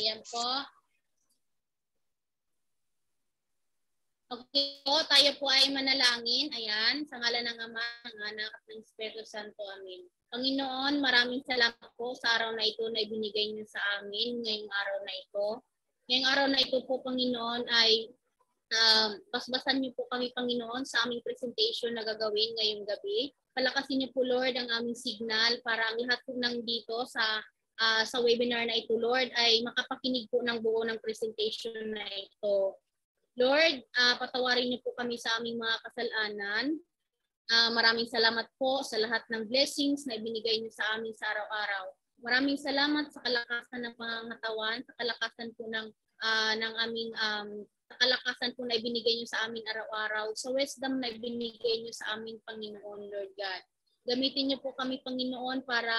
Ayan po. Okay po, tayo po ay manalangin. Ayan, sa ngalan ng Ama, ng Anak ng Espiritu Santo. Amen. Panginoon, maraming salamat po sa araw na ito na ibinigay niyo sa amin ngayong araw na ito. Ngayong araw na ito po, Panginoon, ay um, basbasan niyo po kami, Panginoon, sa aming presentation na gagawin ngayong gabi. Palakasin niyo po, Lord, ang aming signal para ang lahat po nang dito sa uh, sa webinar na ito, Lord, ay makapakinig po ng buo ng presentation na ito. Lord, uh, patawarin niyo po kami sa aming mga kasalanan. Uh, maraming salamat po sa lahat ng blessings na ibinigay niyo sa amin sa araw-araw. Maraming salamat sa kalakasan ng pangangatawan, sa kalakasan po ng uh, ng aming um, kalakasan po na ibinigay niyo sa amin araw-araw, sa wisdom na ibinigay niyo sa amin, Panginoon, Lord God. Gamitin niyo po kami, Panginoon, para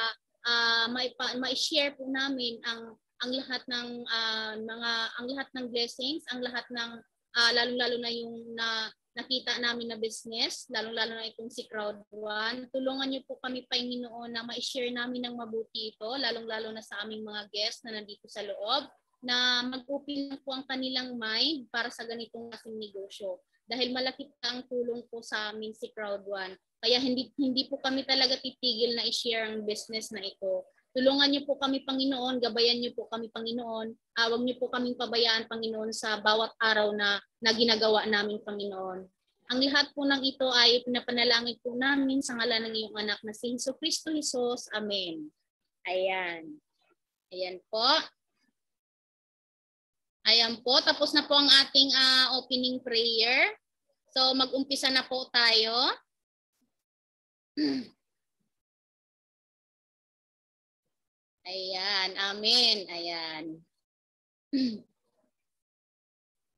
uh, may ma-share po namin ang ang lahat ng uh, mga ang lahat ng blessings, ang lahat ng uh, ah, lalo-lalo na yung na nakita namin na business, lalong-lalo na itong si Crowd1. Tulungan niyo po kami Panginoon na ma-share namin ng mabuti ito, lalong-lalo na sa aming mga guests na nandito sa loob, na mag-open po ang kanilang mind para sa ganitong kasing negosyo. Dahil malaki pa ang tulong po sa amin si Crowd1 kaya hindi hindi po kami talaga titigil na i-share ang business na ito. Tulungan niyo po kami Panginoon, gabayan niyo po kami Panginoon. Awag ah, niyo po kaming pabayaan Panginoon sa bawat araw na, na ginagawa namin Panginoon. Ang lahat po ng ito ay pinapanalangin po namin sa ngalan ng iyong anak na si Hesus Kristo Jesus. Amen. Ayan. Ayan po. Ayan po, tapos na po ang ating uh, opening prayer. So mag-umpisa na po tayo. Ayan, amen. Ayan.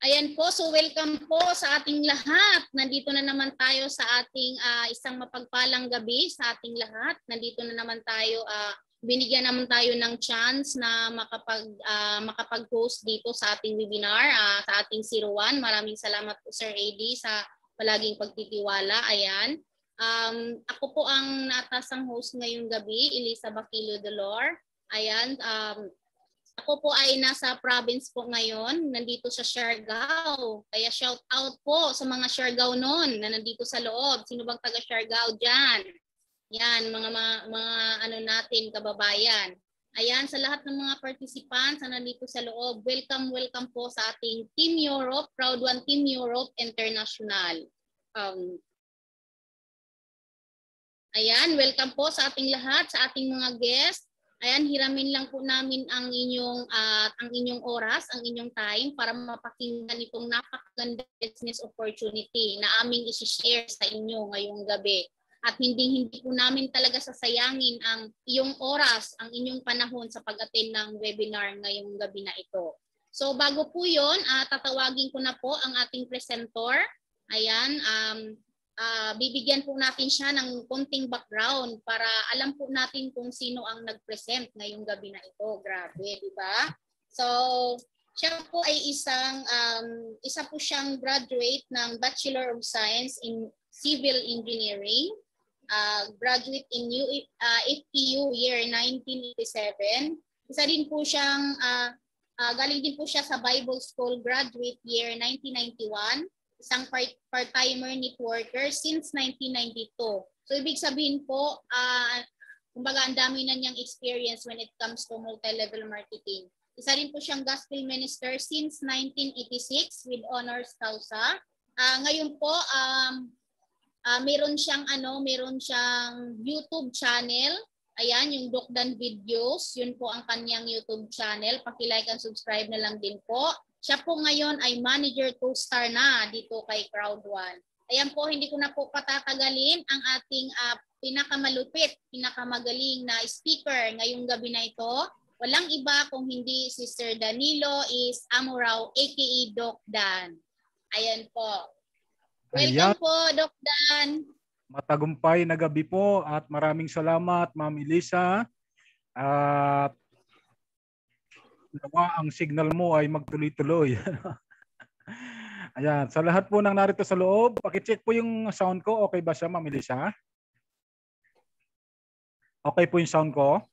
Ayan po, so welcome po sa ating lahat. Nandito na naman tayo sa ating uh, isang mapagpalang gabi sa ating lahat. Nandito na naman tayo, uh, binigyan naman tayo ng chance na makapag, uh, makapag-host dito sa ating webinar, uh, sa ating 01. Maraming salamat po Sir AD sa palaging pagtitiwala. Ayan. Um, ako po ang natasang host ngayong gabi, Elisa Bakilo Dolor. Ayan, um, ako po ay nasa province po ngayon, nandito sa Siargao. Kaya shout out po sa mga Siargao noon na nandito sa loob. Sino bang taga Siargao diyan? Yan, mga, mga, mga ano natin, kababayan. Ayan, sa lahat ng mga participants na nandito sa loob, welcome, welcome po sa ating Team Europe, Proud One Team Europe International. Um, Ayan, welcome po sa ating lahat, sa ating mga guests. Ayan, hiramin lang po namin ang inyong uh, ang inyong oras, ang inyong time para mapakinggan itong napakaganda business opportunity na aming i-share sa inyo ngayong gabi. At hindi hindi po namin talaga sasayangin ang iyong oras, ang inyong panahon sa pag-attend ng webinar ngayong gabi na ito. So bago po 'yon, uh, ah, tatawagin ko na po ang ating presenter. Ayan, um, uh, bibigyan po natin siya ng konting background para alam po natin kung sino ang nag-present ngayong gabi na ito. Grabe, di ba? So, siya po ay isang um, isa po siyang graduate ng Bachelor of Science in Civil Engineering. Uh, graduate in U, uh, ah, FPU year 1987. Isa din po siyang uh, uh, galing din po siya sa Bible School graduate year 1991 isang part-timer -part networker since 1992. So ibig sabihin po, uh, kumbaga ang dami na niyang experience when it comes to multi-level marketing. Isa rin po siyang gospel minister since 1986 with honors causa. Uh, ngayon po, um, uh, meron siyang ano, meron siyang YouTube channel. Ayan, yung Dokdan Videos, yun po ang kanyang YouTube channel. Paki-like and subscribe na lang din po. Siya po ngayon ay manager 2-star na dito kay Crowd1. Ayan po, hindi ko na po patatagalin ang ating uh, pinakamalupit, pinakamagaling na speaker ngayong gabi na ito. Walang iba kung hindi si Sir Danilo is Amuraw aka Doc Dan. Ayan po. Welcome Ayan. po, Doc Dan. Matagumpay na gabi po at maraming salamat, Ma'am Elisa. At nawa ang signal mo ay magtuloy-tuloy. Ayan, sa lahat po ng narito sa loob, paki-check po yung sound ko. Okay ba siya, Ma'am Elisa? Okay po yung sound ko?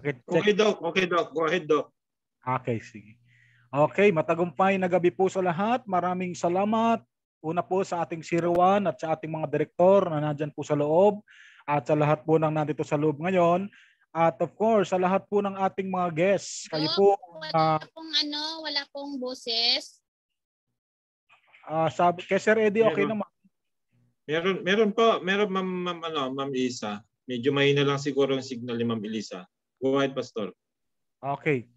Okay, okay Doc. Okay, Doc. Go ahead, Doc. Okay, sige. Okay, matagumpay na gabi po sa lahat. Maraming salamat. Una po sa ating Zero at sa ating mga direktor na nandyan po sa loob at sa lahat po ng nandito sa loob ngayon. At of course, sa lahat po ng ating mga guests, kayo oh, po. Wala uh, pong ano, wala pong boses. Uh, sabi, kay Sir Eddie, okay naman. Meron, meron po, meron ma'am, ma'am, ano, ma'am Isa. Medyo mahina lang siguro ang signal ni ma'am Elisa. Go ahead, Pastor. Okay.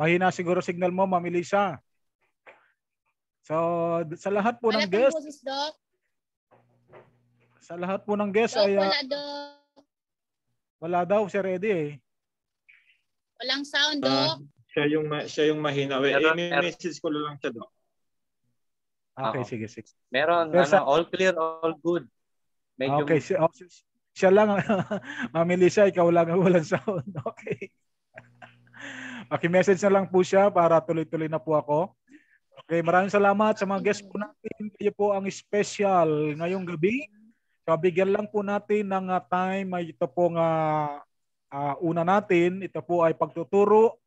Mahina siguro signal mo, ma'am Elisa. So, sa lahat po Wala ng guest. Boses, Doc. Sa lahat po ng guest Doc, ay... Ah, wala, Doc. Wala daw, si ready eh. Walang sound, ah, Doc. Uh, siya yung, siya yung mahina. Wait, meron, eh, message ko lang siya, Doc. Okay, Ako. sige, sige. Meron, Pero ano, sa... all clear, all good. Medyo... Okay, si, oh, siya lang, mamili siya, ikaw lang walang sound. Okay. Okay, message na lang po siya para tuloy-tuloy na po ako. Okay, maraming salamat sa mga guests po natin. Kayo po ang special ngayong gabi. So, bigyan lang po natin ng ah, time. Ito po nga uh, ah, una natin. Ito po ay pagtuturo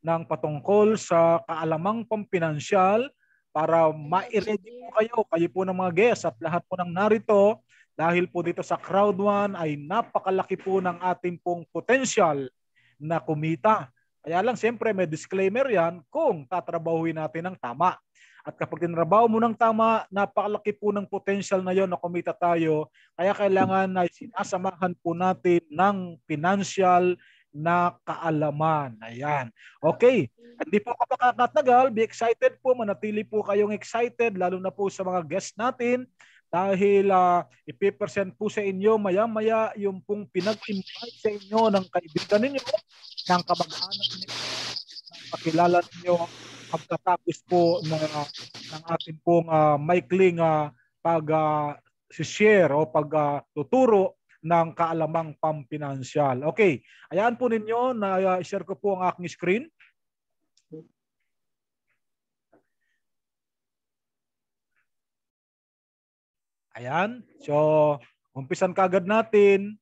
ng patungkol sa kaalamang pampinansyal para ma-ready po kayo, kayo po ng mga guests at lahat po ng narito dahil po dito sa crowd 1 ay napakalaki po ng ating pong potential na kumita. Kaya lang siyempre may disclaimer yan kung tatrabahuin natin ng tama. At kapag tinrabaho mo ng tama, napakalaki po ng potential na yon na kumita tayo. Kaya kailangan na sinasamahan po natin ng financial na kaalaman. Ayan. Okay. Hindi po ako kapakakatagal. Be excited po. Manatili po kayong excited, lalo na po sa mga guests natin dahil uh, ipipresent po sa inyo maya-maya yung pong pinag-invite sa inyo ng kaibigan ninyo, ng kamag-anak ninyo, ng kakilala ninyo pagkatapos po ng, ng ating pong uh, maikling uh, pag uh, share o pagtuturo uh, ng kaalamang pampinansyal. Okay, ayan po ninyo na uh, share ko po ang aking screen. Ayan. So, umpisan kagad natin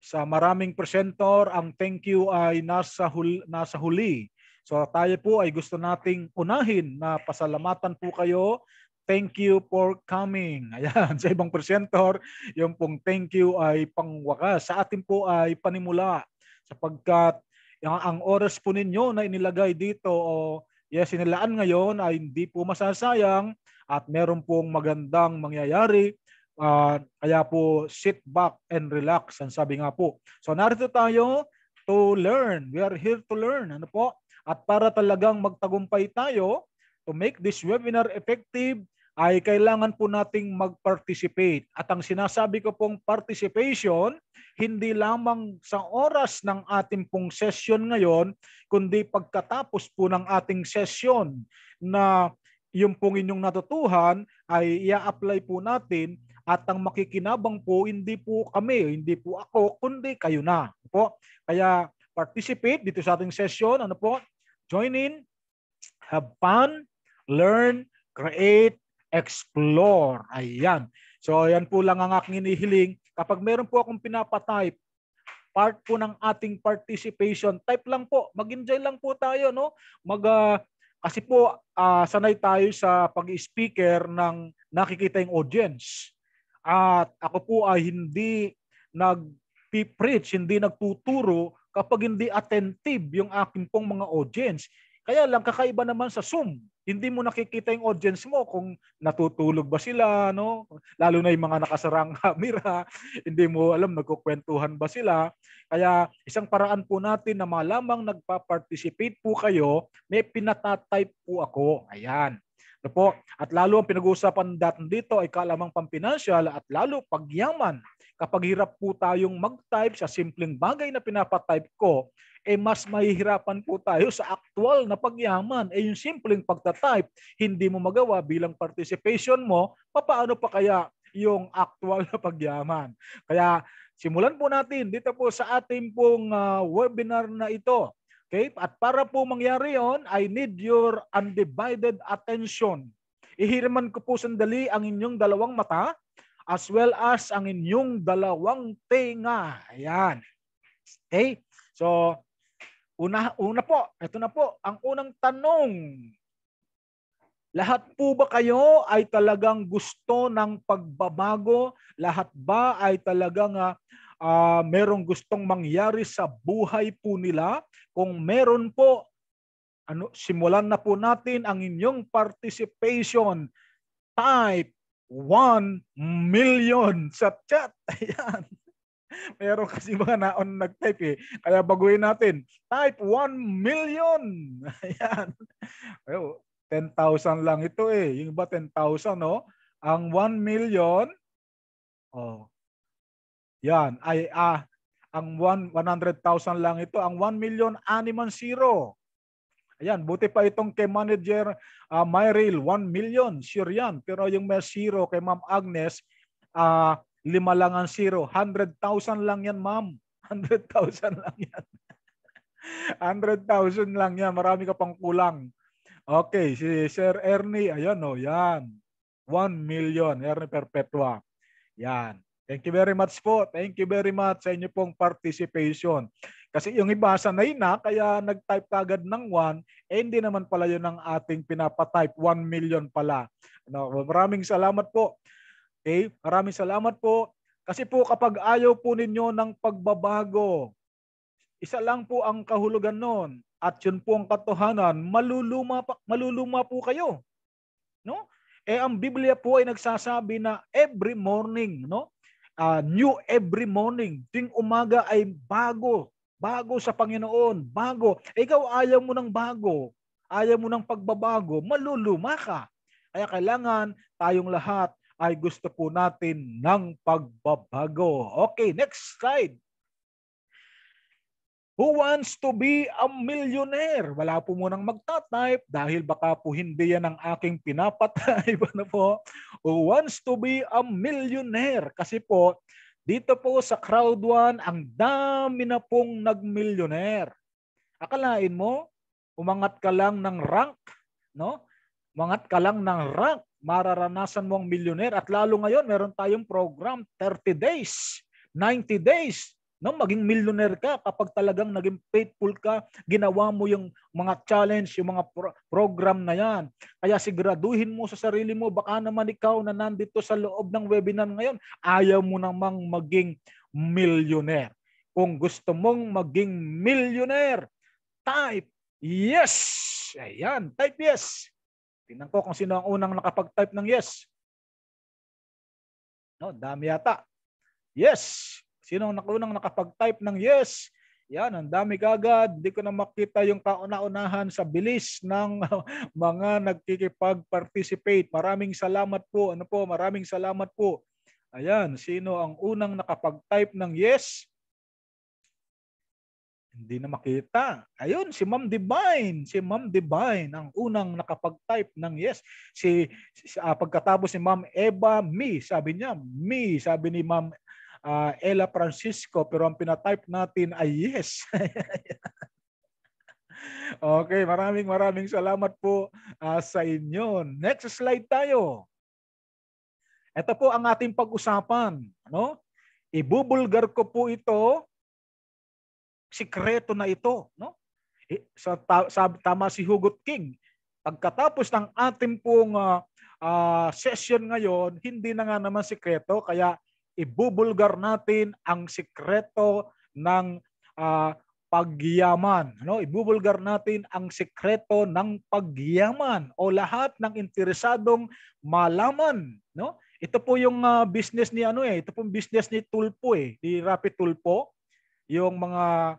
sa maraming presenter, ang thank you ay nasa huli, nasa huli So tayo po ay gusto nating unahin na pasalamatan po kayo. Thank you for coming. Ayan, sa ibang presenter, yung pong thank you ay pangwakas. Sa atin po ay panimula sapagkat ang oras po ninyo na inilagay dito o yes, inilaan ngayon ay hindi po masasayang at meron pong magandang mangyayari. Uh, kaya po sit back and relax ang sabi nga po. So narito tayo to learn. We are here to learn. Ano po? At para talagang magtagumpay tayo, to make this webinar effective, ay kailangan po nating mag-participate. At ang sinasabi ko pong participation, hindi lamang sa oras ng ating pong session ngayon, kundi pagkatapos po ng ating session na yung pong inyong natutuhan ay ia-apply po natin at ang makikinabang po hindi po kami, hindi po ako, kundi kayo na. Po. Kaya participate dito sa ating session. Ano po? Join in, have fun, learn, create, explore. Ayan. So ayan po lang ang aking hinihiling. Kapag meron po akong pinapatype, part po ng ating participation, type lang po. Mag-enjoy lang po tayo. No? Mag, uh, kasi po uh, sanay tayo sa pag-speaker ng nakikita yung audience. At ako po ay hindi nag-preach, hindi nagtuturo kapag hindi attentive yung akin pong mga audience. Kaya lang kakaiba naman sa Zoom. Hindi mo nakikita yung audience mo kung natutulog ba sila, no? Lalo na yung mga nakasarang camera, hindi mo alam nagkukwentuhan ba sila. Kaya isang paraan po natin na malamang nagpa-participate po kayo, may pinatatype po ako. Ayan. No po? At lalo ang pinag-uusapan natin dito ay kalamang pampinansyal at lalo pagyaman Kapag hirap po tayong mag-type sa simpleng bagay na pinapatype ko, eh mas mahihirapan po tayo sa actual na pagyaman. Eh yung simpleng pagta-type, hindi mo magawa bilang participation mo, papaano pa kaya yung actual na pagyaman? Kaya simulan po natin dito po sa ating pong uh, webinar na ito. Okay? At para po mangyari yon, I need your undivided attention. Ihiraman ko po sandali ang inyong dalawang mata as well as ang inyong dalawang tenga. Ayan. Okay? So, una, una po, ito na po, ang unang tanong. Lahat po ba kayo ay talagang gusto ng pagbabago? Lahat ba ay talagang uh, uh, merong gustong mangyari sa buhay po nila? Kung meron po, ano, simulan na po natin ang inyong participation. Type 1 million sa chat. Ayan. Meron kasi mga naon nag-type eh. Kaya baguhin natin. Type 1 million. Ayan. Well, 10,000 lang ito eh. Yung iba 10,000 no? Ang 1 million oh. Yan ay ah ang 1 100,000 lang ito. Ang 1 million animan zero. Ayan, buti pa itong kay manager uh, Myril, 1 million, sure yan. Pero yung may zero kay Ma'am Agnes, uh, lima lang ang zero. 100,000 lang yan, Ma'am. 100,000 lang yan. 100,000 lang yan. Marami ka pang kulang. Okay, si Sir Ernie, ayan o, oh, yan. 1 million, Ernie Perpetua. Yan. Thank you very much po. Thank you very much sa inyo pong participation. Kasi yung iba sanay na, kaya nag-type kagad ng 1, eh, hindi naman pala yun ang ating pinapatype. 1 million pala. No, maraming salamat po. Okay? Maraming salamat po. Kasi po kapag ayaw po ninyo ng pagbabago, isa lang po ang kahulugan noon. At yun po ang katotohanan, maluluma, pa, maluluma po kayo. No? Eh ang Biblia po ay nagsasabi na every morning, no? Uh, new every morning. Ting umaga ay bago Bago sa Panginoon. Bago. Eh, ikaw ayaw mo ng bago. Ayaw mo ng pagbabago. Maluluma ka. Kaya kailangan tayong lahat ay gusto po natin ng pagbabago. Okay, next slide. Who wants to be a millionaire? Wala po munang magta-type dahil baka po hindi yan ang aking pinapatay. Ano po? Who wants to be a millionaire? Kasi po, dito po sa crowd 1, ang dami na pong nagmilyoner. Akalain mo, umangat ka lang ng rank, no? Umangat ka lang ng rank, mararanasan mo ang millionaire. At lalo ngayon, meron tayong program, 30 days, 90 days, No, maging millionaire ka kapag talagang naging faithful ka, ginawa mo yung mga challenge, yung mga pro- program na yan. Kaya siguraduhin mo sa sarili mo, baka naman ikaw na nandito sa loob ng webinar ngayon, ayaw mo namang maging millionaire. Kung gusto mong maging millionaire, type yes. Ayan, type yes. Tingnan ko kung sino ang unang nakapag-type ng yes. No, dami yata. Yes. Sino ang unang nakapag-type ng yes? Yan, ang dami kagad. Hindi ko na makita yung kauna-unahan sa bilis ng mga nagkikipag-participate. Maraming salamat po. Ano po? Maraming salamat po. Ayan, sino ang unang nakapag-type ng yes? Hindi na makita. Ayun, si Ma'am Divine. Si Ma'am Divine ang unang nakapag-type ng yes. Si, si uh, pagkatapos ni Ma'am Eva Me, sabi niya, me, sabi ni Ma'am uh, Ella Francisco pero ang pinatype natin ay yes. okay, maraming maraming salamat po uh, sa inyo. Next slide tayo. Ito po ang ating pag-usapan, no? Ibubulgar ko po ito. Sikreto na ito, no? Sa, ta- sa tama si Hugot King. Pagkatapos ng ating pong uh, uh, session ngayon, hindi na nga naman sikreto kaya ibubulgar natin ang sikreto ng uh, pagyaman. No? Ibubulgar natin ang sikreto ng pagyaman o lahat ng interesadong malaman. No? Ito po yung uh, business ni ano eh, ito pong business ni Tulpo eh, ni Rapi Tulpo, yung mga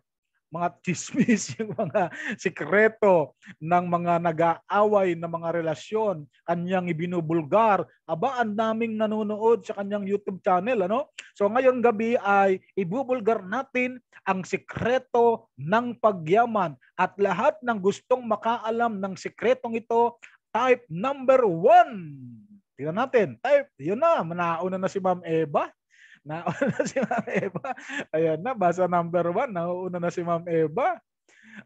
mga chismis, yung mga sikreto ng mga nag-aaway na mga relasyon, kanyang ibinubulgar. Aba, ang daming nanonood sa kanyang YouTube channel. Ano? So ngayong gabi ay ibubulgar natin ang sikreto ng pagyaman at lahat ng gustong makaalam ng sikretong ito, type number one. Tingnan natin. Type, yun na, manauna na si Ma'am Eva. Nauna si Ma'am Eva. Ayan na, basa number one. Nauuna na si Ma'am Eva.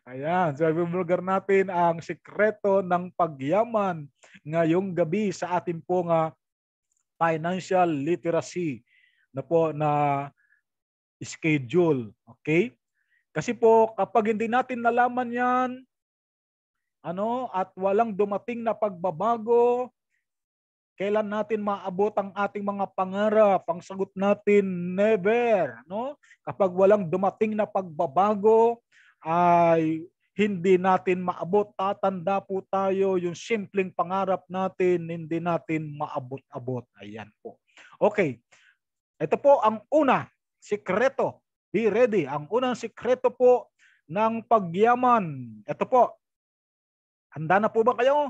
Ayan, so ibubulgar natin ang sikreto ng pagyaman ngayong gabi sa ating pong uh, financial literacy na po na schedule. Okay? Kasi po kapag hindi natin nalaman 'yan, ano, at walang dumating na pagbabago, Kailan natin maabot ang ating mga pangarap? Ang sagot natin, never. No? Kapag walang dumating na pagbabago, ay hindi natin maabot. Tatanda po tayo yung simpleng pangarap natin, hindi natin maabot-abot. Ayan po. Okay. Ito po ang una, sikreto. Be ready. Ang unang sikreto po ng pagyaman. Ito po. Handa na po ba kayo?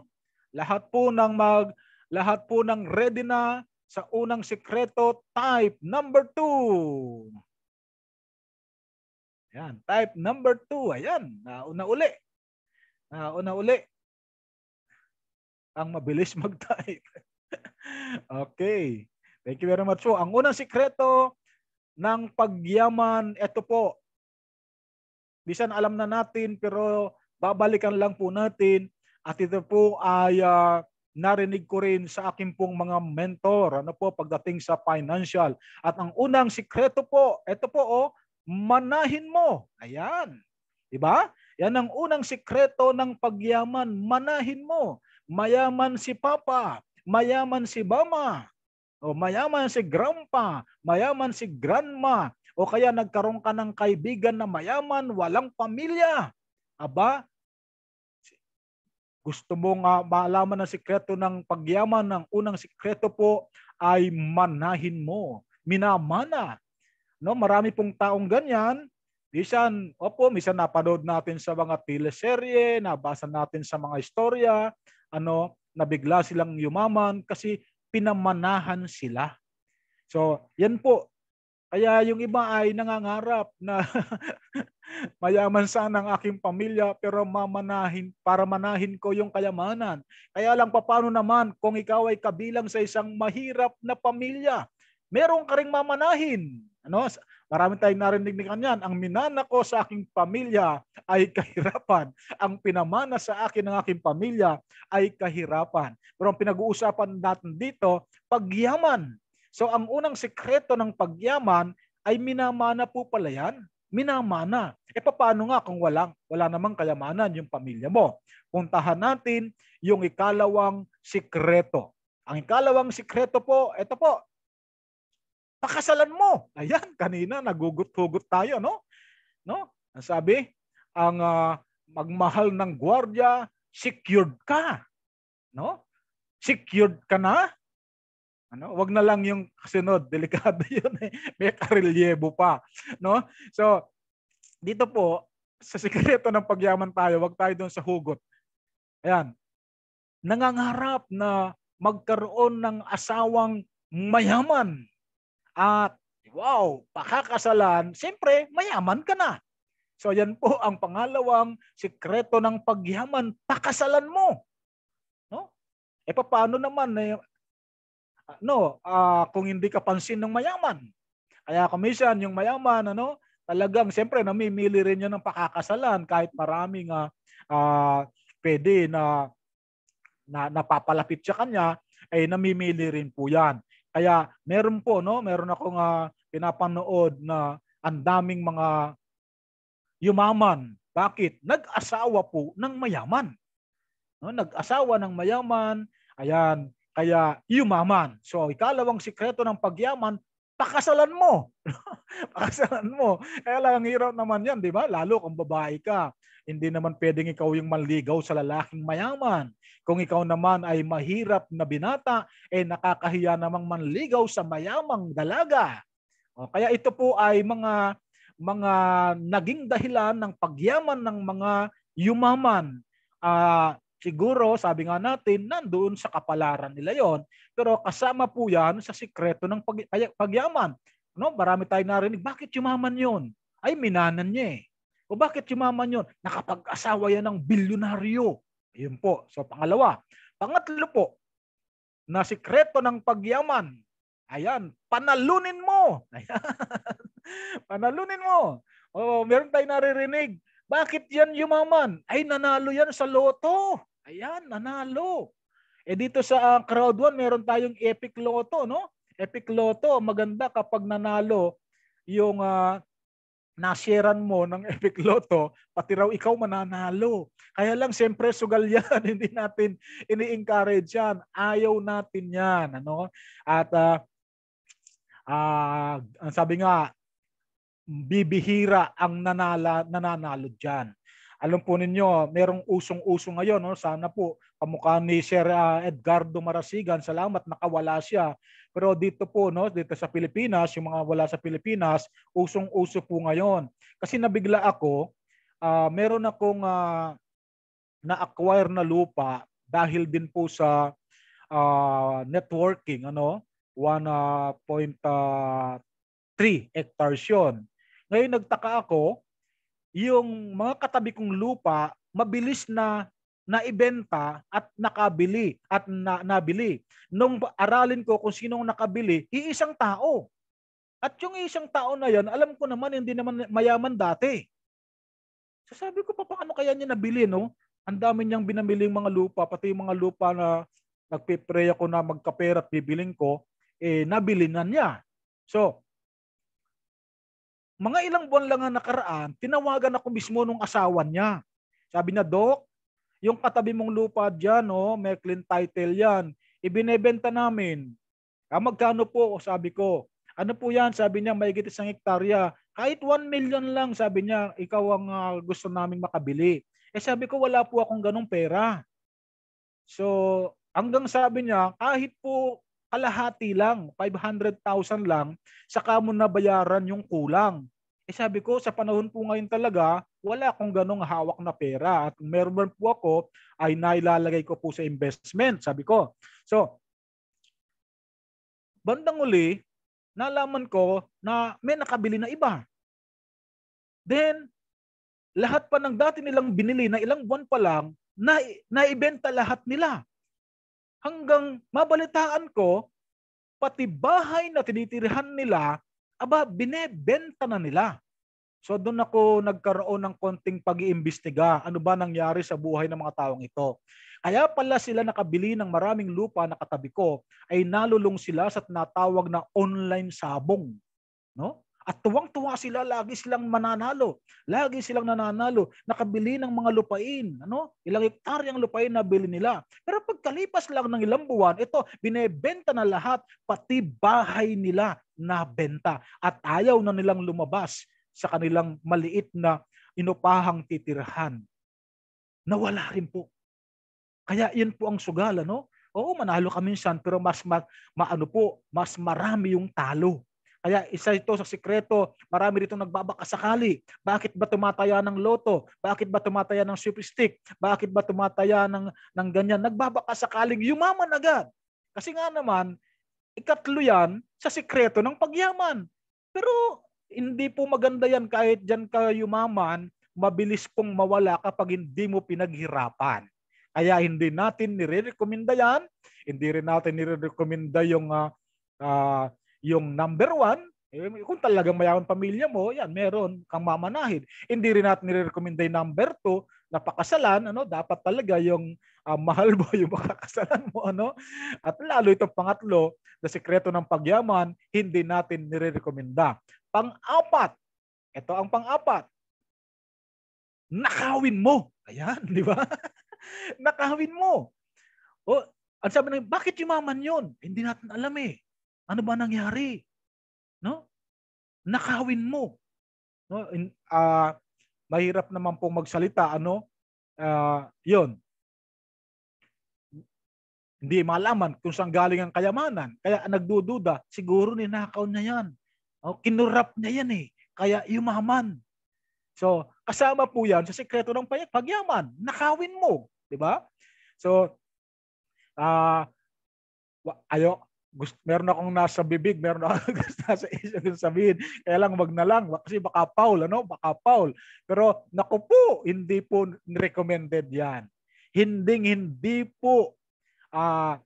Lahat po ng mag lahat po ng ready na sa unang sikreto type number 2. Ayan, type number 2. Ayan, nauna uli. Nauna uli. Ang mabilis mag-type. okay. Thank you very much. So, ang unang sikreto ng pagyaman, ito po. Bisan alam na natin pero babalikan lang po natin at ito po ay uh, narinig ko rin sa aking pong mga mentor ano po pagdating sa financial. At ang unang sikreto po, ito po oh, manahin mo. Ayan. 'Di ba? Yan ang unang sikreto ng pagyaman, manahin mo. Mayaman si papa, mayaman si mama, o mayaman si grandpa, mayaman si grandma, o kaya nagkaroon ka ng kaibigan na mayaman, walang pamilya. Aba, gusto mong uh, maalaman ang sikreto ng pagyaman, ang unang sikreto po ay manahin mo. Minamana. No, marami pong taong ganyan. Bisan, opo, misan napanood natin sa mga teleserye, nabasa natin sa mga istorya, ano, nabigla silang yumaman kasi pinamanahan sila. So, yan po, kaya yung iba ay nangangarap na mayaman sana ang aking pamilya pero mamanahin para manahin ko yung kayamanan. Kaya lang paano naman kung ikaw ay kabilang sa isang mahirap na pamilya? Meron ka ring mamanahin. Ano? Marami tayong narinig ni kanyan. Ang minana ko sa aking pamilya ay kahirapan. Ang pinamana sa akin ng aking pamilya ay kahirapan. Pero ang pinag-uusapan natin dito, pagyaman. So ang unang sekreto ng pagyaman ay minamana po pala yan. Minamana. E paano nga kung walang, wala namang kayamanan yung pamilya mo? Puntahan natin yung ikalawang sikreto. Ang ikalawang sikreto po, ito po, pakasalan mo. Ayan, kanina nagugut-hugot tayo, no? No? Ang sabi, ang uh, magmahal ng gwardiya, secured ka. No? Secured ka na ano? Wag na lang yung kasunod, delikado 'yun eh. May karelyebo pa, no? So dito po sa sikreto ng pagyaman tayo, wag tayo doon sa hugot. Ayan. Nangangarap na magkaroon ng asawang mayaman. At wow, pakakasalan, siyempre mayaman ka na. So yan po ang pangalawang sikreto ng pagyaman, pakasalan mo. No? E paano naman eh, no, uh, kung hindi ka pansin ng mayaman. Kaya kamisan yung mayaman ano, talagang siyempre namimili rin 'yan ng pakakasalan kahit maraming uh, ah, uh, pwede na, na napapalapit sa kanya ay eh, namimili rin po 'yan. Kaya meron po no, meron akong uh, pinapanood na ang daming mga yumaman. Bakit? Nag-asawa po ng mayaman. No, nag-asawa ng mayaman. Ayan, kaya yumaman. So ikalawang sikreto ng pagyaman, pakasalan mo. pakasalan mo. Kaya lang ang hirap naman yan, di ba? Lalo kung babae ka. Hindi naman pwedeng ikaw yung manligaw sa lalaking mayaman. Kung ikaw naman ay mahirap na binata, eh nakakahiya namang manligaw sa mayamang dalaga. O, kaya ito po ay mga mga naging dahilan ng pagyaman ng mga yumaman. Uh, Siguro, sabi nga natin, nandoon sa kapalaran nila yon. Pero kasama po yan sa sikreto ng pag- pagyaman. No, marami tayong narinig, bakit yumaman yon? Ay, minanan niya eh. O bakit yumaman yon? Nakapag-asawa yan ng bilyonaryo. ayun po. So, pangalawa. Pangatlo po, na sikreto ng pagyaman. Ayan, panalunin mo. Ayan. panalunin mo. O, meron tayong naririnig, bakit yan yumaman? Ay, nanalo yan sa loto. Ayan, nanalo. Eh dito sa uh, crowd 1, meron tayong Epic loto, no? Epic loto, maganda kapag nanalo yung uh, ah, nasheran mo ng Epic loto, pati raw ikaw mananalo. Kaya lang, siyempre, sugal yan. Hindi natin ini-encourage yan. Ayaw natin yan. Ano? At uh, uh, sabi nga, bibihira ang nanala, nananalo dyan alam po ninyo, ah, merong usong-uso ngayon. No? Sana po, pamukha ni Sir uh, Edgardo Marasigan, salamat, nakawala siya. Pero dito po, no, dito sa Pilipinas, yung mga wala sa Pilipinas, usong-uso po ngayon. Kasi nabigla ako, uh, meron akong uh, na-acquire na lupa dahil din po sa uh, networking, ano, 1.3 hectares yun. Ngayon, nagtaka ako, yung mga katabi kong lupa mabilis na naibenta at nakabili at na, nabili. Nung aralin ko kung sinong nakabili, iisang tao. At yung isang tao na yan, alam ko naman hindi naman mayaman dati. So sabi ko pa paano kaya niya nabili no? Ang dami niyang binamiling mga lupa, pati yung mga lupa na nagpe-pray ako na magkapera at bibiling ko, eh nabili na niya. So, mga ilang buwan lang ang nakaraan, tinawagan ako mismo nung asawa niya. Sabi na, Dok, yung katabi mong lupa dyan, oh, may clean title yan, ibinebenta namin. Ah, magkano po? Sabi ko. Ano po yan? Sabi niya, mayigit isang hektarya. Kahit 1 million lang, sabi niya, ikaw ang uh, gusto naming makabili. Eh sabi ko, wala po akong ganong pera. So, hanggang sabi niya, kahit po kalahati lang, 500,000 lang, saka mo na bayaran yung kulang. Eh sabi ko, sa panahon po ngayon talaga, wala akong ganong hawak na pera. At kung meron po ako, ay nailalagay ko po sa investment, sabi ko. So, bandang uli, nalaman ko na may nakabili na iba. Then, lahat pa ng dati nilang binili na ilang buwan pa lang, na, naibenta lahat nila hanggang mabalitaan ko, pati bahay na tinitirhan nila, aba, binebenta na nila. So doon ako nagkaroon ng konting pag-iimbestiga. Ano ba nangyari sa buhay ng mga taong ito? Kaya pala sila nakabili ng maraming lupa na katabi ko ay nalulong sila sa tinatawag na online sabong. No? At tuwang-tuwa sila, lagi silang mananalo. Lagi silang nananalo. Nakabili ng mga lupain. Ano? Ilang ang lupain na bili nila. Pero pagkalipas lang ng ilang buwan, ito, binebenta na lahat, pati bahay nila na benta. At ayaw na nilang lumabas sa kanilang maliit na inupahang titirhan. Nawala rin po. Kaya yun po ang sugal, ano? Oo, manalo kami minsan, pero mas ma, maano po, mas marami yung talo kaya isa ito sa sikreto. Marami dito nagbabaka sakali. Bakit ba tumataya ng loto? Bakit ba tumataya ng super stick? Bakit ba tumataya ng, ng ganyan? Nagbabaka sakaling yumaman agad. Kasi nga naman, ikatlo yan sa sikreto ng pagyaman. Pero hindi po maganda yan kahit dyan ka yumaman, mabilis pong mawala kapag hindi mo pinaghirapan. Kaya hindi natin nire-recommenda yan. Hindi rin natin nire-recommenda yung uh, uh, yung number one, eh, kung talagang mayaman pamilya mo, yan, meron kang mamanahin. Hindi rin natin nire-recommend yung number 2 napakasalan, Ano, dapat talaga yung uh, mahal mo, yung makakasalan mo. Ano? At lalo itong pangatlo, na sekreto ng pagyaman, hindi natin nire-recommenda. Pang-apat, ito ang pang-apat, nakawin mo. Ayan, di ba? nakawin mo. O, ang sabi na, bakit yumaman yun? Hindi natin alam eh. Ano ba nangyari? No? Nakawin mo. No? In, uh, mahirap naman pong magsalita, ano? Uh, ah, yon Hindi malaman kung saan galing ang kayamanan. Kaya nagdududa, siguro ninakaw niya yan. O, kinurap niya yan eh. Kaya yumaman. So, kasama po yan sa sekreto ng pagyaman. Nakawin mo. Di ba? So, uh, ayo, gusto, meron akong nasa bibig, meron akong gusto nasa isip yung sabihin. Kaya lang wag na lang kasi baka foul, ano? Baka foul. Pero naku po, hindi po recommended 'yan. Hinding hindi po ah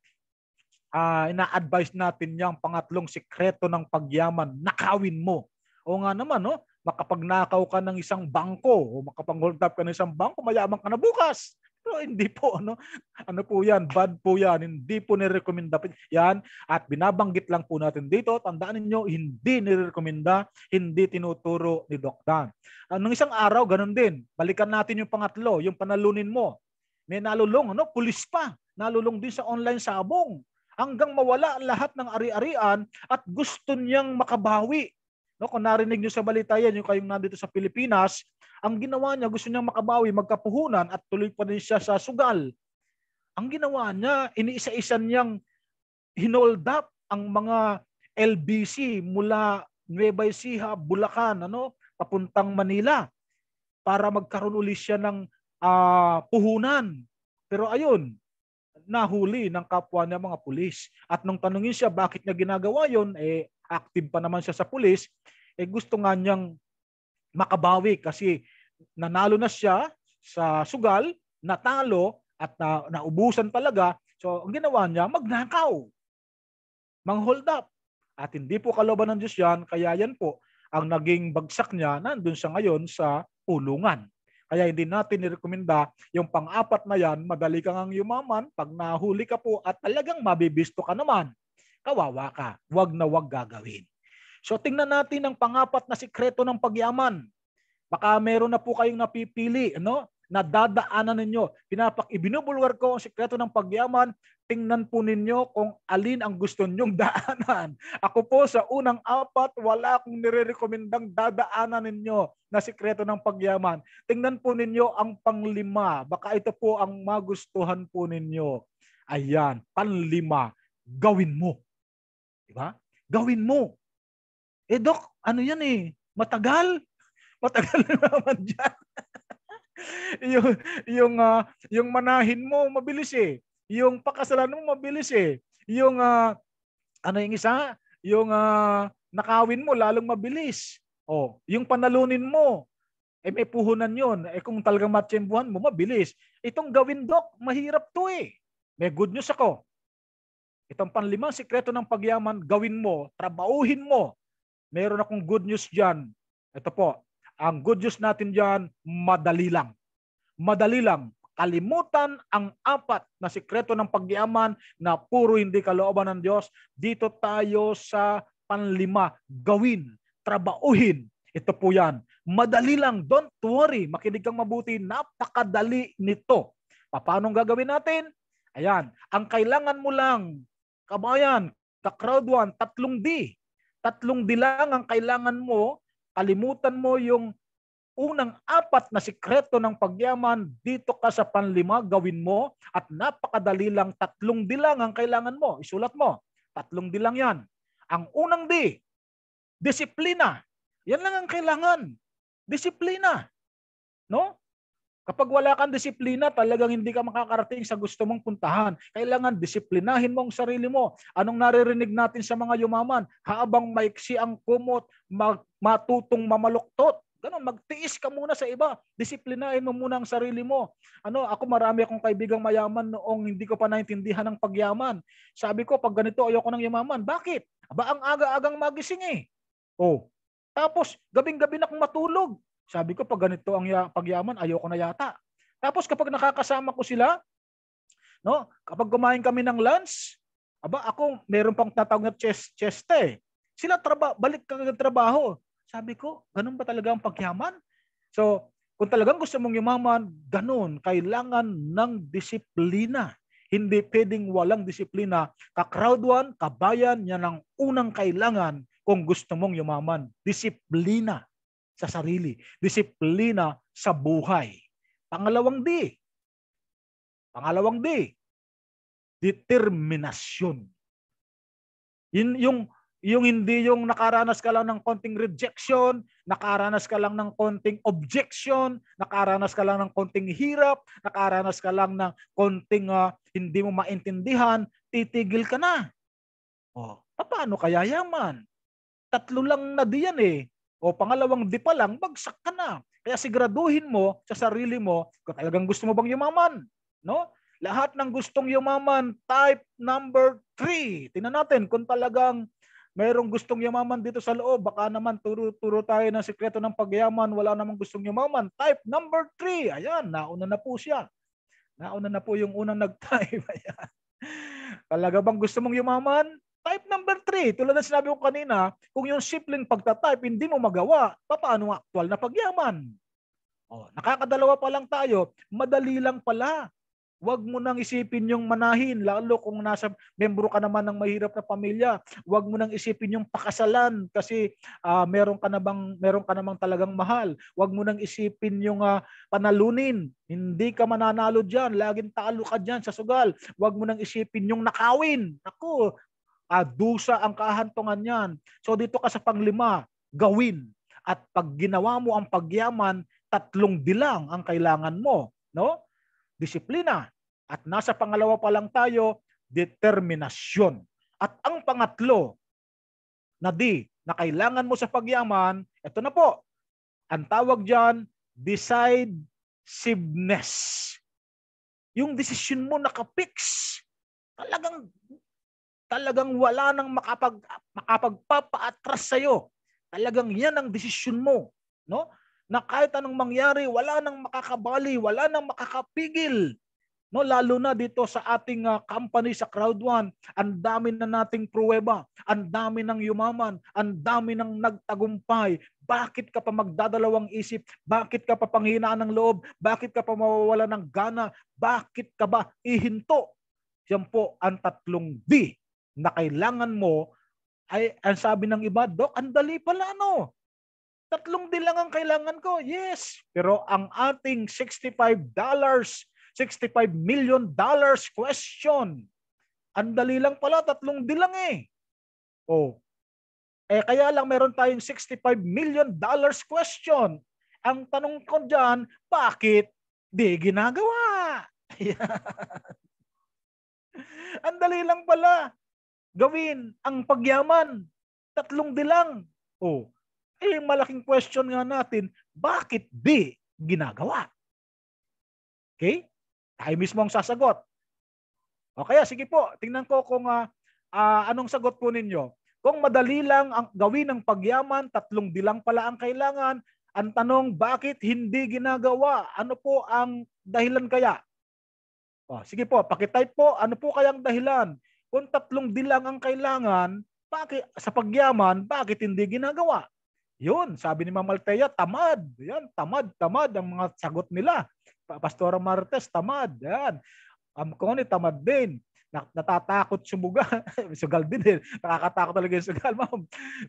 uh, uh, ina-advise natin yung pangatlong sikreto ng pagyaman, nakawin mo. O nga naman, no? makapagnakaw ka ng isang bangko o makapang-hold up ka ng isang bangko, mayaman ka na bukas. Pero hindi po ano, ano po 'yan, bad po 'yan. Hindi po nirekomenda po 'yan at binabanggit lang po natin dito, tandaan niyo hindi nirekomenda, hindi tinuturo ni Doc Dan. Anong isang araw ganun din. Balikan natin yung pangatlo, yung panalunin mo. May nalulong ano, pulis pa. Nalulong din sa online sabong hanggang mawala lahat ng ari-arian at gusto niyang makabawi. No, kung narinig niyo sa balita yan, yung kayong nandito sa Pilipinas, ang ginawa niya, gusto niyang makabawi, magkapuhunan at tuloy pa rin siya sa sugal. Ang ginawa niya, iniisa-isa niyang hinold up ang mga LBC mula Nueva Ecija, Bulacan, ano, papuntang Manila para magkaroon uli siya ng uh, puhunan. Pero ayun, nahuli ng kapwa niya mga pulis. At nung tanungin siya bakit niya ginagawa yon eh active pa naman siya sa pulis, eh gusto nga niyang makabawi kasi nanalo na siya sa sugal, natalo at na, naubusan talaga. So ang ginawa niya, magnakaw. mang up. At hindi po kalaban ng Diyos yan, kaya yan po ang naging bagsak niya nandun siya ngayon sa ulungan. Kaya hindi natin nirekomenda yung pang-apat na yan, madali kang ang yumaman, pag nahuli ka po at talagang mabibisto ka naman, kawawa ka. Huwag na wag gagawin. So tingnan natin ang pangapat na sikreto ng pagyaman. Baka meron na po kayong napipili, ano? na dadaanan ninyo. Pinapak ibinubulwar ko ang sikreto ng pagyaman. Tingnan po ninyo kung alin ang gusto ninyong daanan. Ako po sa unang apat, wala akong nirerekomendang dadaanan ninyo na sikreto ng pagyaman. Tingnan po ninyo ang panglima. Baka ito po ang magustuhan po ninyo. Ayan, panlima. Gawin mo. Diba? Gawin mo. Eh, Doc, ano yan eh? Matagal? Matagal naman dyan. yung, yung, uh, yung manahin mo, mabilis eh. Yung pakasalan mo, mabilis eh. Yung, uh, ano yung isa? Yung uh, nakawin mo, lalong mabilis. Oh, yung panalunin mo, eh may puhunan yon. Eh kung talagang matsembuhan mo, mabilis. Itong gawin, Doc, mahirap to eh. May good news ako. Itong panlimang sikreto ng pagyaman, gawin mo, trabahuhin mo, Meron akong good news dyan. Ito po, ang good news natin dyan, madali lang. Madali lang. Kalimutan ang apat na sikreto ng pagyaman na puro hindi kalooban ng Diyos. Dito tayo sa panlima, gawin, trabauhin. Ito po yan. Madali lang. Don't worry. Makinig kang mabuti. Napakadali nito. Paano gagawin natin? Ayan. Ang kailangan mo lang, kabayan, ka-crowd one, tatlong D. Tatlong dilang ang kailangan mo, kalimutan mo yung unang apat na sikreto ng pagyaman, dito ka sa panlima gawin mo at napakadali lang tatlong dilang ang kailangan mo. Isulat mo. Tatlong dilang yan. Ang unang di, disiplina. Yan lang ang kailangan. Disiplina. No? Kapag wala kang disiplina, talagang hindi ka makakarating sa gusto mong puntahan. Kailangan disiplinahin mo ang sarili mo. Anong naririnig natin sa mga yumaman? Habang maiksi ang kumot, mag- matutong mamaluktot. Ganun, magtiis ka muna sa iba. Disiplinahin mo muna ang sarili mo. Ano, ako marami akong kaibigang mayaman noong hindi ko pa naintindihan ang pagyaman. Sabi ko, pag ganito ayoko ng yumaman. Bakit? Aba, ang aga-agang magising eh. Oh. Tapos, gabing-gabi na akong matulog. Sabi ko, pag ganito ang pagyaman, ayoko na yata. Tapos kapag nakakasama ko sila, no? Kapag kumain kami ng lunch, aba ako meron pang tatawag na chest cheste. Eh. Sila traba, balik kagad trabaho. Sabi ko, ganun ba talaga ang pagyaman? So, kung talagang gusto mong yumaman, ganun, kailangan ng disiplina. Hindi pwedeng walang disiplina. Ka-crowd one, kabayan, yan ang unang kailangan kung gusto mong yumaman. Disiplina sa sarili. Disiplina sa buhay. Pangalawang D. Pangalawang D. Determinasyon. Yun, yung, yung hindi yung nakaranas ka lang ng konting rejection, nakaranas ka lang ng konting objection, nakaranas ka lang ng konting hirap, nakaranas ka lang ng konting uh, hindi mo maintindihan, titigil ka na. O, oh, paano kaya yaman? Tatlo lang na diyan eh o pangalawang di pa lang, bagsak ka na. Kaya siguraduhin mo sa sarili mo kung talagang gusto mo bang yumaman. No? Lahat ng gustong yumaman, type number 3. Tingnan natin kung talagang mayroong gustong yumaman dito sa loob. Baka naman turo-turo tayo ng sikreto ng pagyaman. Wala namang gustong yumaman. Type number 3. Ayan, nauna na po siya. Nauna na po yung unang nag-type. Ayan. Talaga bang gusto mong yumaman? Type number 3, tulad na sinabi ko kanina, kung yung pagta-type, hindi mo magawa, paano ang actual na pagyaman? Oh, nakakadalawa pa lang tayo, madali lang pala. Huwag mo nang isipin yung manahin, lalo kung nasa membro ka naman ng mahirap na pamilya. Huwag mo nang isipin yung pakasalan kasi uh, meron ka na bang meron ka namang talagang mahal. Huwag mo nang isipin yung uh, panalunin. Hindi ka mananalo diyan, laging talo ka diyan sa sugal. Huwag mo nang isipin yung nakawin. Nako, Adusa ang kahantungan niyan. So dito ka sa panglima, gawin. At pag ginawa mo ang pagyaman, tatlong dilang ang kailangan mo. No? Disiplina. At nasa pangalawa pa lang tayo, determinasyon. At ang pangatlo, na di, na kailangan mo sa pagyaman, ito na po. Ang tawag dyan, decisiveness. Yung decision mo nakapix. Talagang talagang wala nang makapag, makapagpapaatras sa iyo. Talagang yan ang desisyon mo. No? Na kahit anong mangyari, wala nang makakabali, wala nang makakapigil. No, lalo na dito sa ating uh, company sa crowd One, ang dami na nating pruweba, ang dami ng yumaman, ang dami ng nagtagumpay. Bakit ka pa magdadalawang isip? Bakit ka pa panghinaan ng loob? Bakit ka pa mawawala ng gana? Bakit ka ba ihinto? Yan po ang tatlong D na kailangan mo ay ang sabi ng iba, Dok, ang dali pala ano. Tatlong din lang ang kailangan ko. Yes, pero ang ating $65, dollars, $65 million dollars question, ang dali lang pala, tatlong din lang eh. Oh. Eh kaya lang meron tayong 65 million dollars question. Ang tanong ko diyan, bakit di ginagawa? ang dali lang pala gawin ang pagyaman. Tatlong dilang. Oh, eh malaking question nga natin, bakit di ginagawa? Okay? Tayo mismo ang sasagot. O kaya sige po, tingnan ko kung uh, uh, anong sagot po ninyo. Kung madali lang ang gawin ng pagyaman, tatlong dilang pala ang kailangan. Ang tanong, bakit hindi ginagawa? Ano po ang dahilan kaya? O, sige po, pakitype po, ano po kayang dahilan? Kung tatlong dilang ang kailangan, bakit sa pagyaman, bakit hindi ginagawa? Yun, sabi ni Ma'am Altea, tamad. Yan, tamad, tamad ang mga sagot nila. Pastora Martes, tamad. Yan. Amconi, tamad din. Natatakot sumuga. sugal din eh. Nakakatakot talaga yung sugal, ma'am.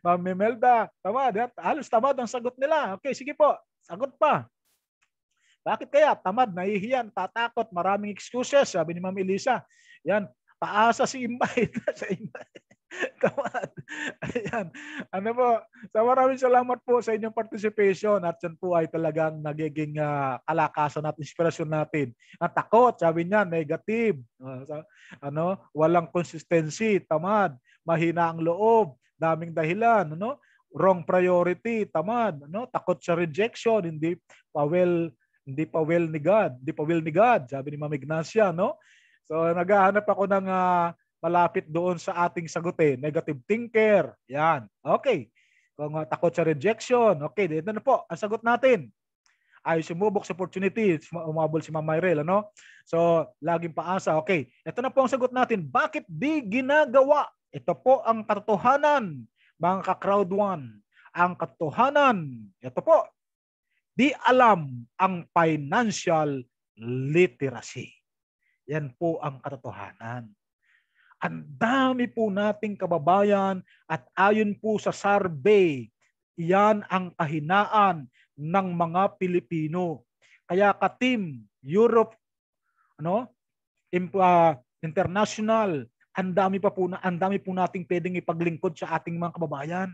Ma'am Imelda, tamad. Yan. Halos tamad ang sagot nila. Okay, sige po. Sagot pa. Bakit kaya? Tamad, nahihiyan, tatakot, maraming excuses, sabi ni Ma'am Elisa. Yan, Paasa si invite sa invite. Tamad. Ayan. Ano po, so maraming salamat po sa inyong participation at yan po ay talagang nagiging uh, kalakasan at inspirasyon natin. Ang takot, sabi niya, negative. Uh, ano, walang consistency, tamad, mahina ang loob, daming dahilan, ano? wrong priority, tamad, ano? takot sa rejection, hindi pa well hindi pa well ni God, hindi pa well ni God, sabi ni Ma'am Ignacia, no? So naghahanap ako ng uh, malapit doon sa ating sagutin. Negative thinker. Yan. Okay. Kung uh, takot sa rejection. Okay, dito na po. Ang sagot natin. Ay sumubok sa opportunity. Umabol si Ma'am Myrel. Ano? So, laging paasa. Okay. Ito na po ang sagot natin. Bakit di ginagawa? Ito po ang katotohanan, mga ka-crowd one. Ang katotohanan, ito po, di alam ang financial literacy. Yan po ang katotohanan. Ang dami po nating kababayan at ayon po sa survey, iyan ang kahinaan ng mga Pilipino. Kaya ka-team, Europe, ano, ah, international, ang dami pa po na ang dami po nating pwedeng ipaglingkod sa ating mga kababayan.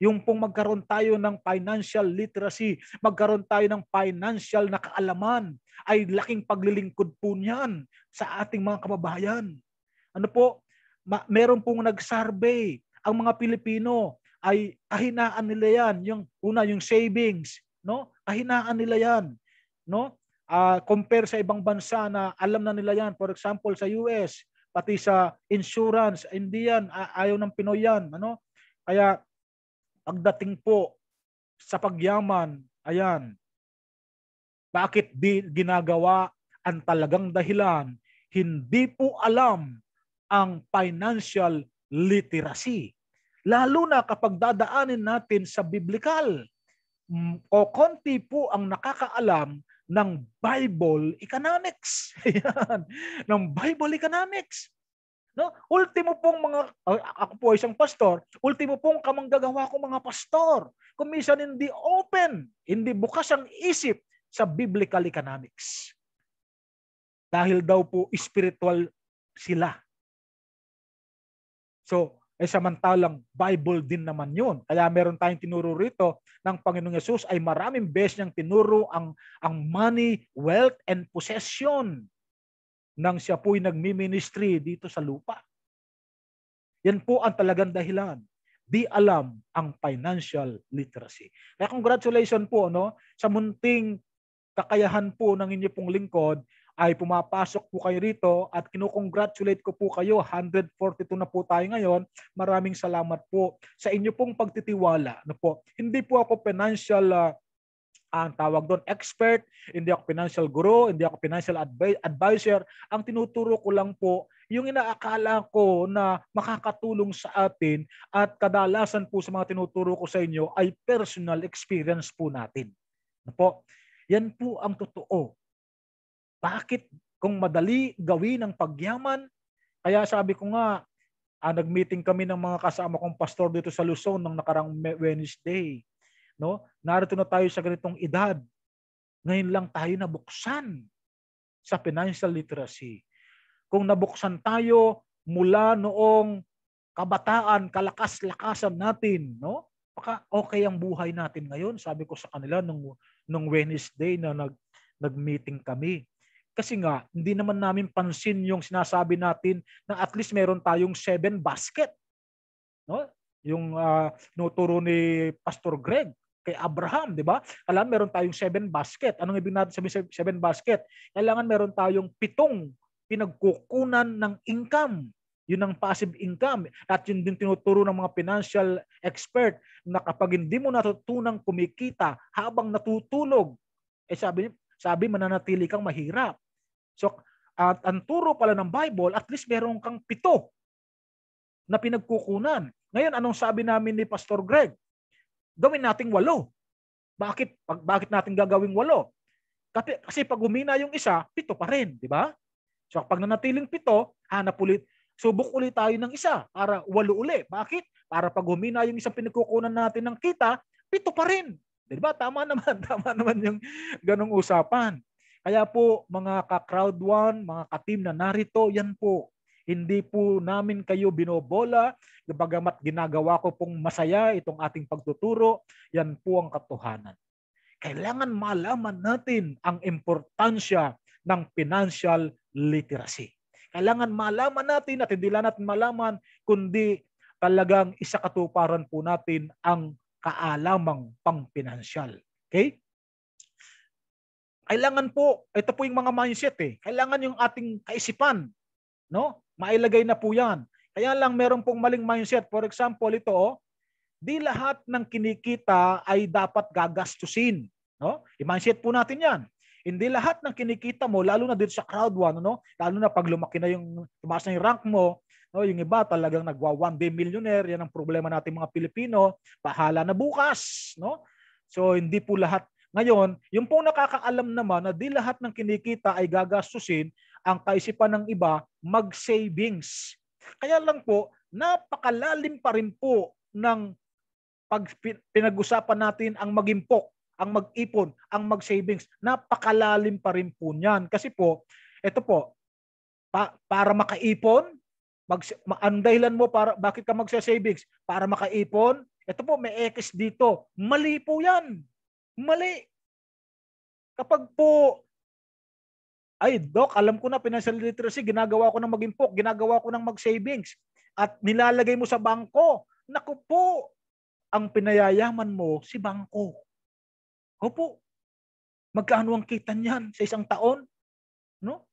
Yung pong magkaroon tayo ng financial literacy, magkaroon tayo ng financial na kaalaman, ay laking paglilingkod po niyan sa ating mga kababayan. Ano po? Ma- meron pong nag-survey ang mga Pilipino ay kahinaan nila yan. Yung una yung savings, no? Kahinaan nila yan, no? Uh, compare sa ibang bansa na alam na nila yan. For example, sa US, pati sa insurance, hindi yan, ayaw ng Pinoy yan. Ano? Kaya pagdating po sa pagyaman, ayan, bakit di ginagawa ang talagang dahilan? Hindi po alam ang financial literacy. Lalo na kapag dadaanin natin sa biblical. Mm, o konti po ang nakakaalam ng Bible Economics. Ayan, ng Bible Economics. No? Ultimo pong mga, ako po ay isang pastor, ultimo pong kamanggagawa ko mga pastor. Kung minsan hindi open, hindi bukas ang isip sa biblical economics. Dahil daw po spiritual sila. So, eh samantalang Bible din naman yun. Kaya meron tayong tinuro rito ng Panginoong Yesus ay maraming beses niyang tinuro ang, ang money, wealth, and possession nang siya po'y nagmi-ministry dito sa lupa. Yan po ang talagang dahilan. Di alam ang financial literacy. Kaya congratulations po no, sa munting kakayahan po ng inyo pong lingkod ay pumapasok po kayo rito at kinukongratulate ko po kayo. 142 na po tayo ngayon. Maraming salamat po sa inyo pong pagtitiwala. No po, hindi po ako financial uh, ang tawag doon expert, hindi ako financial guru, hindi ako financial advi- advisor. Ang tinuturo ko lang po yung inaakala ko na makakatulong sa atin at kadalasan po sa mga tinuturo ko sa inyo ay personal experience po natin. Ano po? Yan po ang totoo. Bakit kung madali gawin ang pagyaman? Kaya sabi ko nga, ah, nag-meeting kami ng mga kasama kong pastor dito sa Luzon ng nakarang Wednesday. No? Narito na tayo sa ganitong edad. Ngayon lang tayo nabuksan sa financial literacy. Kung nabuksan tayo mula noong kabataan, kalakas-lakasan natin, no? Baka okay ang buhay natin ngayon. Sabi ko sa kanila nung nung Wednesday na nag nag-meeting kami. Kasi nga, hindi naman namin pansin yung sinasabi natin na at least meron tayong seven basket. No? Yung uh, nuturo ni Pastor Greg kay Abraham, di ba? Alam, meron tayong seven basket. Anong ibig natin sabihin seven basket? Kailangan meron tayong pitong pinagkukunan ng income. Yun ang passive income. At yun din tinuturo ng mga financial expert na kapag hindi mo natutunang kumikita habang natutulog, eh sabi, sabi mananatili kang mahirap. So, at ang turo pala ng Bible, at least meron kang pito na pinagkukunan. Ngayon, anong sabi namin ni Pastor Greg? gawin nating walo. Bakit pag, bakit natin gagawing walo? Kasi, kasi pag humina yung isa, pito pa rin, di ba? So pag nanatiling pito, hanap ulit, subok ulit tayo ng isa para walo uli. Bakit? Para pag humina yung isang pinagkukunan natin ng kita, pito pa rin. Di ba? Tama naman, tama naman yung ganong usapan. Kaya po mga ka-crowd one, mga ka-team na narito, yan po hindi po namin kayo binobola, bagamat ginagawa ko pong masaya itong ating pagtuturo, yan po ang katotohanan. Kailangan malaman natin ang importansya ng financial literacy. Kailangan malaman natin at hindi lang natin malaman, kundi talagang isakatuparan po natin ang kaalamang pangpinansyal. Okay? Kailangan po, ito po yung mga mindset eh. Kailangan yung ating kaisipan, no? mailagay na po yan. Kaya lang meron pong maling mindset. For example, ito, oh, di lahat ng kinikita ay dapat gagastusin. No? I-mindset po natin yan. Hindi lahat ng kinikita mo, lalo na dito sa crowd one, no? lalo na pag lumaki na yung, tumaas na yung rank mo, no? yung iba talagang nagwa one day millionaire, yan ang problema natin mga Pilipino, bahala na bukas. No? So hindi po lahat. Ngayon, yung pong nakakaalam naman na di lahat ng kinikita ay gagastusin, ang kaisipan ng iba mag-savings. Kaya lang po, napakalalim pa rin po ng pag pinag-usapan natin ang mag magimpok, ang mag-ipon, ang mag-savings. Napakalalim pa rin po niyan. Kasi po, ito po, pa, para makaipon, mag, ang dahilan mo para, bakit ka magsa-savings? Para makaipon, ito po, may X dito. Mali po yan. Mali. Kapag po ay doc, alam ko na financial literacy, ginagawa ko ng mag-impok, ginagawa ko ng mag-savings at nilalagay mo sa bangko. Naku po, ang pinayayaman mo si bangko. Opo. Magkano ang kita niyan sa isang taon? No?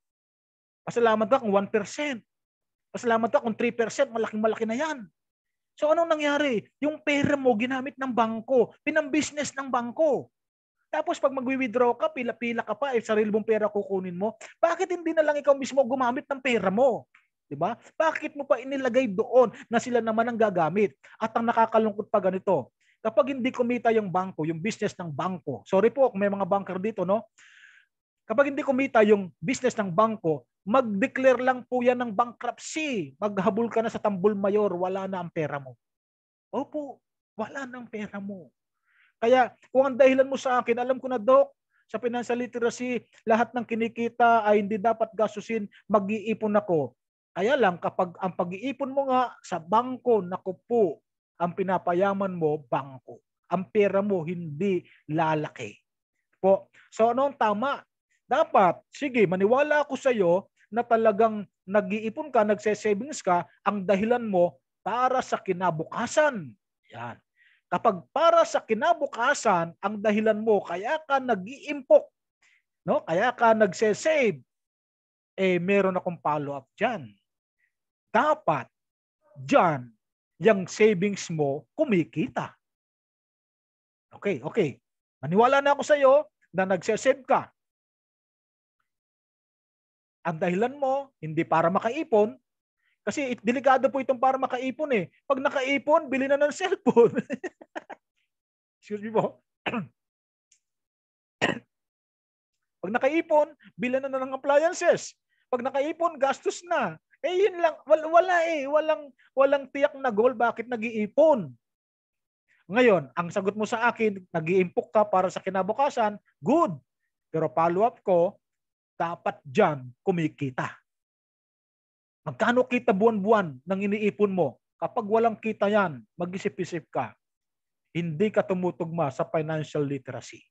Pasalamat ka kung 1%. Pasalamat ka kung 3%, malaking-malaki na 'yan. So anong nangyari? Yung pera mo ginamit ng bangko, pinang-business ng bangko. Tapos pag magwi-withdraw ka, pila-pila ka pa, eh, sarili mong pera kukunin mo. Bakit hindi na lang ikaw mismo gumamit ng pera mo? 'di ba? Bakit mo pa inilagay doon na sila naman ang gagamit? At ang nakakalungkot pa ganito, kapag hindi kumita yung bangko, yung business ng bangko. Sorry po kung may mga banker dito, no? Kapag hindi kumita yung business ng bangko, mag-declare lang po yan ng bankruptcy. Maghabol ka na sa tambol mayor, wala na ang pera mo. Opo, wala na ang pera mo. Kaya kung ang dahilan mo sa akin, alam ko na, Doc, sa financial literacy, lahat ng kinikita ay hindi dapat gastusin, mag-iipon ako. Kaya lang, kapag ang pag-iipon mo nga sa bangko, naku po, ang pinapayaman mo, bangko. Ang pera mo, hindi lalaki. Po. So, anong tama? Dapat, sige, maniwala ako sa iyo na talagang nag-iipon ka, nagse-savings ka, ang dahilan mo para sa kinabukasan. Yan. Kapag para sa kinabukasan ang dahilan mo, kaya ka nag-iimpok, no? kaya ka nagsesave, eh meron akong follow-up diyan Dapat diyan yung savings mo kumikita. Okay, okay. Maniwala na ako sa iyo na nagsesave ka. Ang dahilan mo, hindi para makaipon, kasi delikado po itong para makaipon eh. Pag nakaipon, bili na ng cellphone. Excuse me po. Pag nakaipon, bilan na, na ng appliances. Pag nakaipon, gastos na. Eh yun lang, wala, wala eh, walang walang tiyak na goal bakit nag-iipon. Ngayon, ang sagot mo sa akin, nag-iimpok ka para sa kinabukasan, good. Pero follow up ko, dapat diyan kumikita. Magkano kita buwan-buwan ng iniipon mo? Kapag walang kita yan, mag-isip-isip ka. Hindi ka tumutugma sa financial literacy.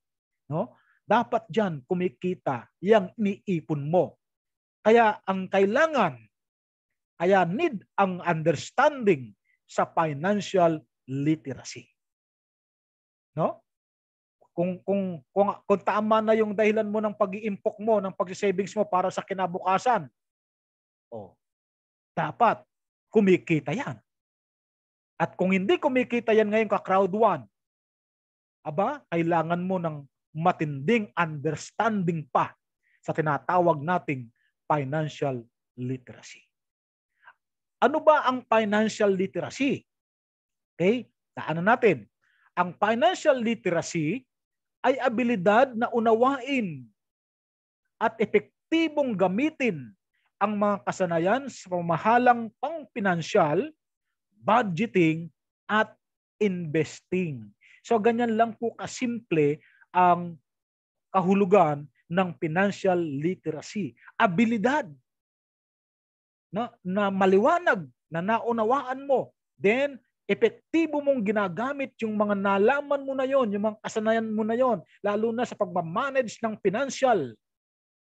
No? Dapat dyan kumikita yung iniipon mo. Kaya ang kailangan, kaya need ang understanding sa financial literacy. No? Kung, kung, kung, kung tama na yung dahilan mo ng pag-iimpok mo, ng pag-savings mo para sa kinabukasan, oh, dapat kumikita yan. At kung hindi kumikita yan ngayon ka crowd one, aba, kailangan mo ng matinding understanding pa sa tinatawag nating financial literacy. Ano ba ang financial literacy? Okay? taano natin. Ang financial literacy ay abilidad na unawain at epektibong gamitin ang mga kasanayan sa pamahalang pangpinansyal, budgeting, at investing. So ganyan lang po kasimple ang kahulugan ng financial literacy. Abilidad na, na maliwanag na naunawaan mo. Then, epektibo mong ginagamit yung mga nalaman mo na yon, yung mga kasanayan mo na yon, lalo na sa pagmamanage ng financial.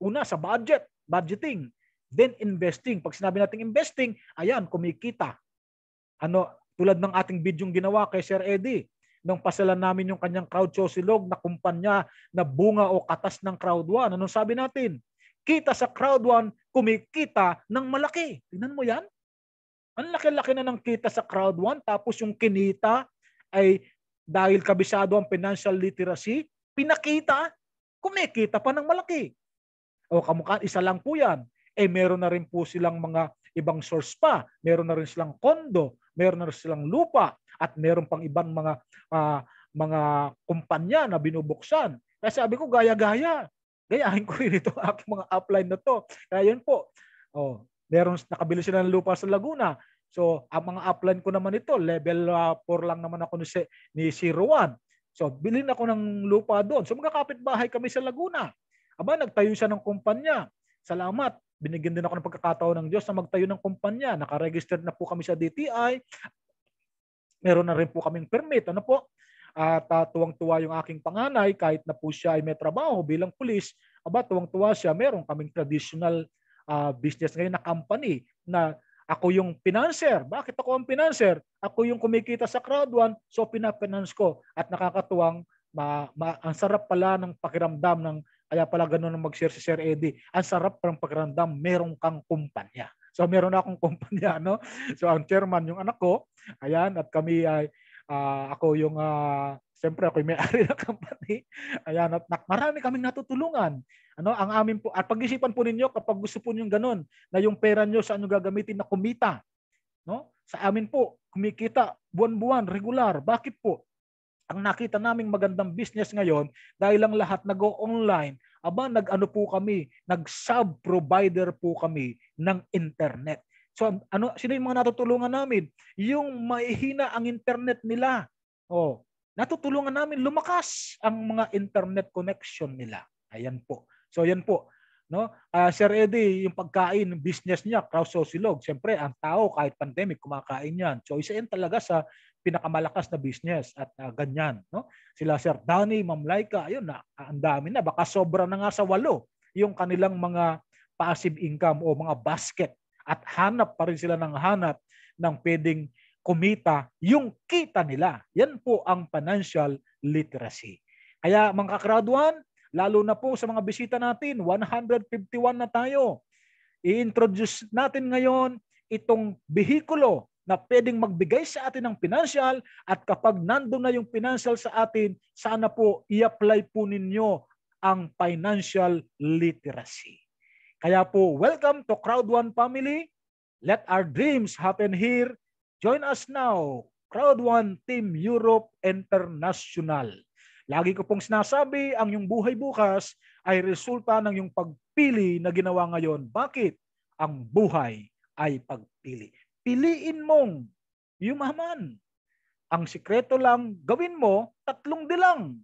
Una, sa budget, budgeting. Then investing. Pag sinabi natin investing, ayan, kumikita. Ano, tulad ng ating bidyong ginawa kay Sir Eddie, nung pasalan namin yung kanyang crowd sociolog na kumpanya na bunga o katas ng crowd 1. Anong sabi natin? Kita sa crowd one, kumikita ng malaki. Tingnan mo yan. Ang laki-laki na ng kita sa crowd one, tapos yung kinita ay dahil kabisado ang financial literacy, pinakita, kumikita pa ng malaki. O kamukha, isa lang po yan eh meron na rin po silang mga ibang source pa. Meron na rin silang kondo, meron na rin silang lupa, at meron pang ibang mga uh, mga kumpanya na binubuksan. Kaya sabi ko, gaya-gaya. Gayahin ko rin ito aking mga upline na to. Kaya yun po. Oh, meron, nakabili sila ng lupa sa Laguna. So, ang mga upline ko naman ito, level uh, ah, 4 lang naman ako ni, ni 01. So, bilhin ako ng lupa doon. So, magkakapit bahay kami sa Laguna. Aba, nagtayo siya ng kumpanya. Salamat. Binigyan din ako ng pagkakataon ng Diyos na magtayo ng kumpanya. Nakaregister na po kami sa DTI. Meron na rin po kaming permit. Ano po? At uh, tuwang-tuwa yung aking panganay kahit na po siya ay may trabaho bilang pulis. Aba, tuwang-tuwa siya. Meron kaming traditional uh, business ngayon na company na ako yung financer. Bakit ako ang financer? Ako yung kumikita sa crowd one, so pinafinance ko. At nakakatuwang, ma, ma, ang sarap pala ng pakiramdam ng kaya pala ganun ang mag-share si Sir Eddie. Ang sarap parang pagrandam, meron kang kumpanya. So meron akong kumpanya, no? So ang chairman yung anak ko, ayan, at kami ay uh, ako yung uh, Siyempre ako may-ari ng company. Ayan, at nak, marami kaming natutulungan. Ano, ang amin po, at pag-isipan po ninyo kapag gusto po niyo ganun, na yung pera niyo saan niyo gagamitin na kumita. No? Sa amin po, kumikita buwan-buwan, regular. Bakit po? ang nakita naming magandang business ngayon dahil lang lahat nag-online, aba nag-ano po kami, nag-sub-provider po kami ng internet. So ano sino yung mga natutulungan namin? Yung maihina ang internet nila. Oh, natutulungan namin lumakas ang mga internet connection nila. Ayan po. So ayan po no? Uh, Sir Eddie, yung pagkain, business niya, Kraus Sosilog, siyempre ang tao kahit pandemic kumakain 'yan. So isa 'yan talaga sa pinakamalakas na business at uh, ganyan, no? Sila Sir Danny, Ma'am Laika, ayun na, ah, ang dami na, baka sobra na nga sa walo yung kanilang mga passive income o mga basket at hanap pa rin sila ng hanap ng pwedeng kumita yung kita nila. Yan po ang financial literacy. Kaya mga kakraduan, Lalo na po sa mga bisita natin, 151 na tayo. I-introduce natin ngayon itong behikulo na pwedeng magbigay sa atin ng financial at kapag nandun na yung financial sa atin, sana po i-apply po ninyo ang financial literacy. Kaya po, welcome to Crowd 1 Family. Let our dreams happen here. Join us now, Crowd 1 Team Europe International. Lagi ko pong sinasabi, ang yung buhay bukas ay resulta ng yung pagpili na ginawa ngayon. Bakit? Ang buhay ay pagpili. Piliin mong yumaman. Ang sikreto lang, gawin mo tatlong dilang.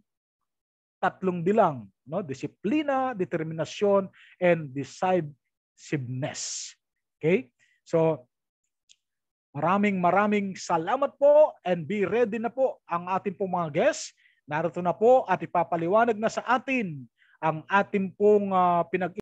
Tatlong dilang. No? Disiplina, determinasyon, and decisiveness. Okay? So, Maraming maraming salamat po and be ready na po ang ating pong mga guests Narito na po at ipapaliwanag na sa atin ang ating pong uh, pinag